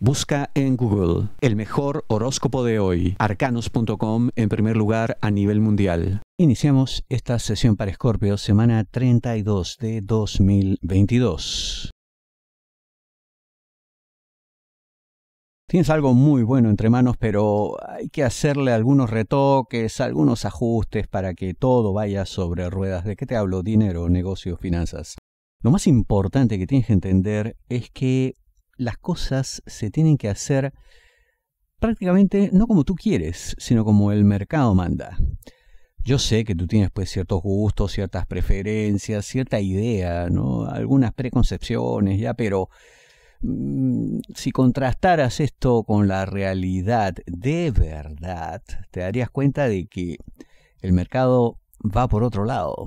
Busca en Google el mejor horóscopo de hoy, arcanos.com en primer lugar a nivel mundial. Iniciamos esta sesión para Escorpio, semana 32 de 2022. Tienes algo muy bueno entre manos, pero hay que hacerle algunos retoques, algunos ajustes para que todo vaya sobre ruedas. ¿De qué te hablo? Dinero, negocios, finanzas. Lo más importante que tienes que entender es que las cosas se tienen que hacer prácticamente no como tú quieres, sino como el mercado manda. Yo sé que tú tienes pues ciertos gustos, ciertas preferencias, cierta idea, Algunas preconcepciones ya, pero mm, si contrastaras esto con la realidad de verdad, te darías cuenta de que el mercado va por otro lado.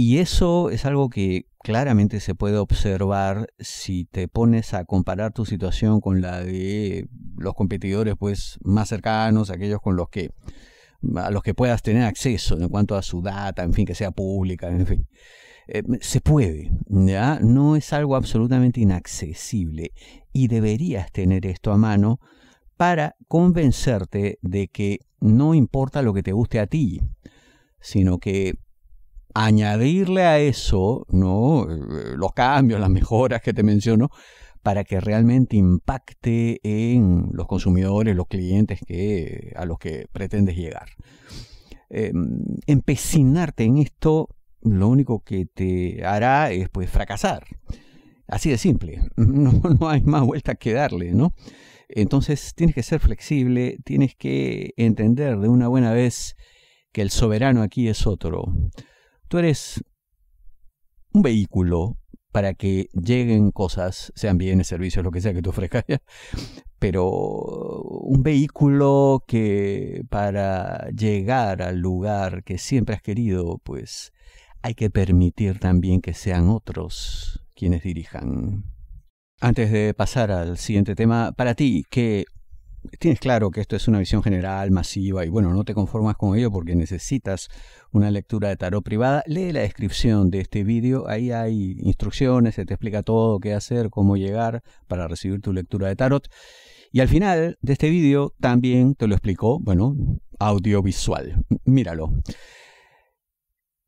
Y eso es algo que claramente se puede observar si te pones a comparar tu situación con la de los competidores pues más cercanos, aquellos con los que a los que puedas tener acceso en cuanto a su data, en fin, que sea pública, en fin. Eh, se puede, ¿ya? No es algo absolutamente inaccesible y deberías tener esto a mano para convencerte de que no importa lo que te guste a ti, sino que añadirle a eso, ¿no? Los cambios, las mejoras que te menciono, para que realmente impacte en los consumidores, los clientes que, a los que pretendes llegar. Eh, empecinarte en esto lo único que te hará es pues, fracasar. Así de simple, no, hay más vuelta que darle, ¿no? Entonces tienes que ser flexible, tienes que entender de una buena vez que el soberano aquí es otro. Tú eres un vehículo para que lleguen cosas, sean bienes, servicios, lo que sea que tú ofrezcas, pero un vehículo que para llegar al lugar que siempre has querido, pues hay que permitir también que sean otros quienes dirijan. Antes de pasar al siguiente tema, para ti, ¿qué tienes claro que esto es una visión general, masiva, y bueno, no te conformas con ello porque necesitas una lectura de tarot privada, lee la descripción de este vídeo, ahí hay instrucciones, se te explica todo qué hacer, cómo llegar para recibir tu lectura de tarot. Y al final de este vídeo también te lo explico, bueno, audiovisual. Míralo.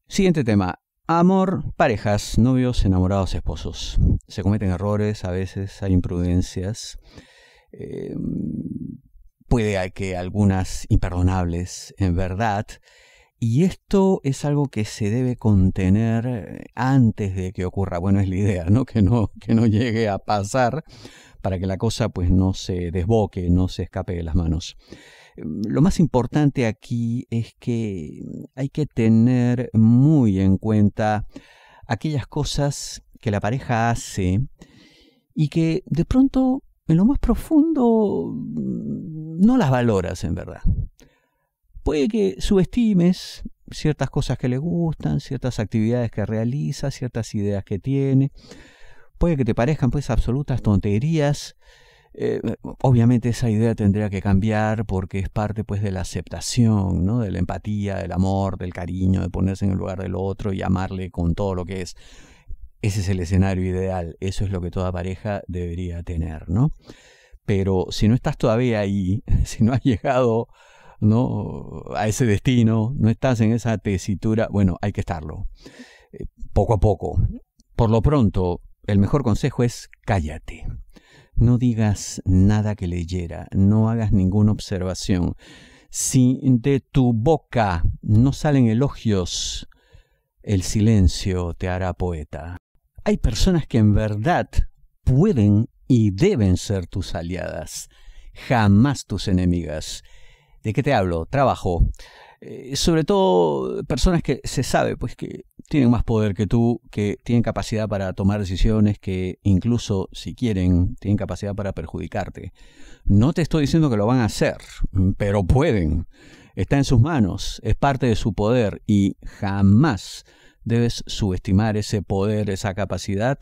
Siguiente tema. Amor, parejas, novios, enamorados, esposos. Se cometen errores, a veces hay imprudencias. Em, puede que algunas imperdonables, en verdad. Y esto es algo que se debe contener eh, antes de que ocurra. Bueno, es la idea, ¿no? Que no, que no llegue a pasar para que la cosa pues no se desboque, no se escape de las manos. Em, lo más importante aquí es que hay que tener muy en cuenta aquellas cosas que la pareja hace y que de pronto en lo más profundo mm, no las valoras en verdad. Puede que subestimes ciertas cosas que le gustan, ciertas actividades que realiza, ciertas ideas que tiene. Puede que te parezcan pues absolutas tonterías. Eh, obviamente esa idea tendría que cambiar porque es parte pues de la aceptación, ¿no? de la empatía, del amor, del cariño, de ponerse en el lugar del otro y amarle con todo lo que es. Ese es el escenario ideal, eso es lo que toda pareja debería tener, ¿no? Pero si no estás todavía ahí, si no has llegado ¿no? a ese destino, no estás en esa tesitura, bueno, hay que estarlo, eh, poco a poco. Por lo pronto, el mejor consejo es cállate. No digas nada que leyera, no hagas ninguna observación. Si de tu boca no salen elogios, el silencio te hará poeta. Hay personas que en verdad pueden y deben ser tus aliadas, jamás tus enemigas. ¿De qué te hablo? Trabajo. Eh, sobre todo personas que se sabe pues que tienen más poder que tú, que tienen capacidad para tomar decisiones, que incluso si quieren, tienen capacidad para perjudicarte. No te estoy diciendo que lo van a hacer, pero pueden. Está en sus manos, es parte de su poder y jamás debes subestimar ese poder, esa capacidad.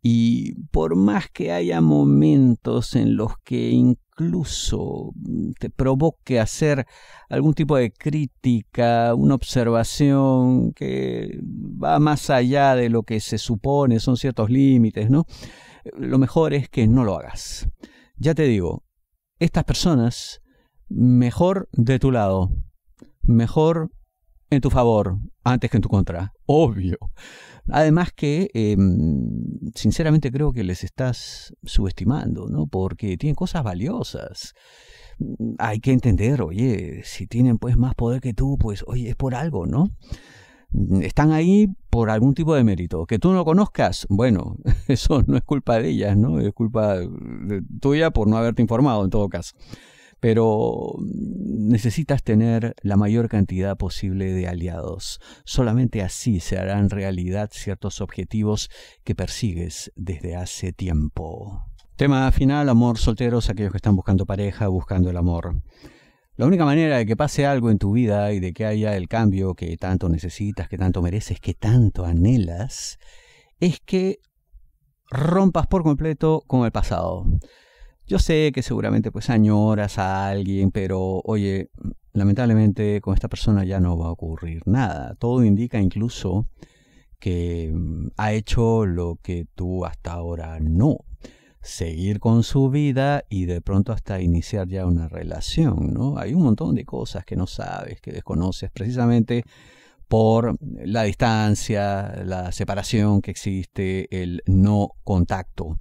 Y por más que haya momentos en los que incluso mm, te provoque hacer algún tipo de crítica, una observación que va más allá de lo que se supone, son ciertos límites, ¿no? Lo mejor es que no lo hagas. Ya te digo, estas personas, mejor de tu lado, mejor en tu favor antes que en tu contra, obvio. Además que, em, sinceramente creo que les estás subestimando, ¿no? Porque tienen cosas valiosas. Hay que entender, oye, si tienen pues más poder que tú, pues oye, es por algo, ¿no? Están ahí por algún tipo de mérito. Que tú no lo conozcas, bueno, eso no es culpa de ellas, ¿no? Es culpa eh, tuya por no haberte informado en todo caso pero mm, necesitas tener la mayor cantidad posible de aliados. Solamente así se harán realidad ciertos objetivos que persigues desde hace tiempo. Tema final, amor solteros, aquellos que están buscando pareja, buscando el amor. La única manera de que pase algo en tu vida y de que haya el cambio que tanto necesitas, que tanto mereces, que tanto anhelas, es que rompas por completo con el pasado. Yo sé que seguramente pues añoras a alguien, pero oye, lamentablemente con esta persona ya no va a ocurrir nada. Todo indica incluso que mm, ha hecho lo que tú hasta ahora no. Seguir con su vida y de pronto hasta iniciar ya una relación, ¿no? Hay un montón de cosas que no sabes, que desconoces, precisamente por la distancia, la separación que existe, el no contacto.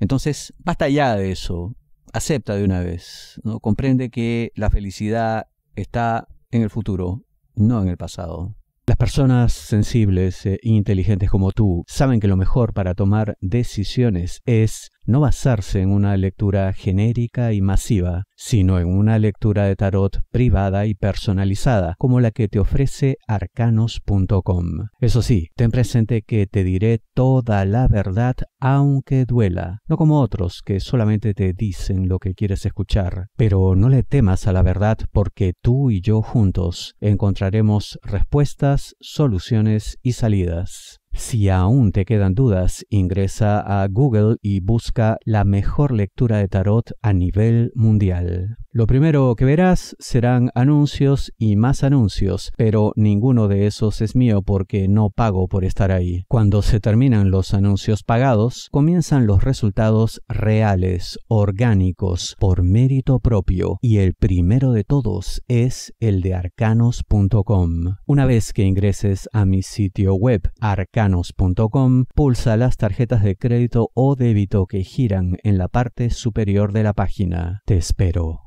Entonces, basta ya de eso, acepta de una vez, ¿no? comprende que la felicidad está en el futuro, no en el pasado. Las personas sensibles e inteligentes como tú saben que lo mejor para tomar decisiones es no basarse en una lectura genérica y masiva, sino en una lectura de tarot privada y personalizada, como la que te ofrece arcanos.com. Eso sí, ten presente que te diré toda la verdad aunque duela, no como otros que solamente te dicen lo que quieres escuchar, pero no le temas a la verdad porque tú y yo juntos encontraremos respuestas, soluciones y salidas. Si aún te quedan dudas, ingresa a Google y busca la mejor lectura de tarot a nivel mundial. Lo primero que verás serán anuncios y más anuncios, pero ninguno de esos es mío porque no pago por estar ahí. Cuando se terminan los anuncios pagados, comienzan los resultados reales, orgánicos, por mérito propio, y el primero de todos es el de arcanos.com. Una vez que ingreses a mi sitio web, Arcanos.com, pulsa las tarjetas de crédito o débito que giran en la parte superior de la página. Te espero.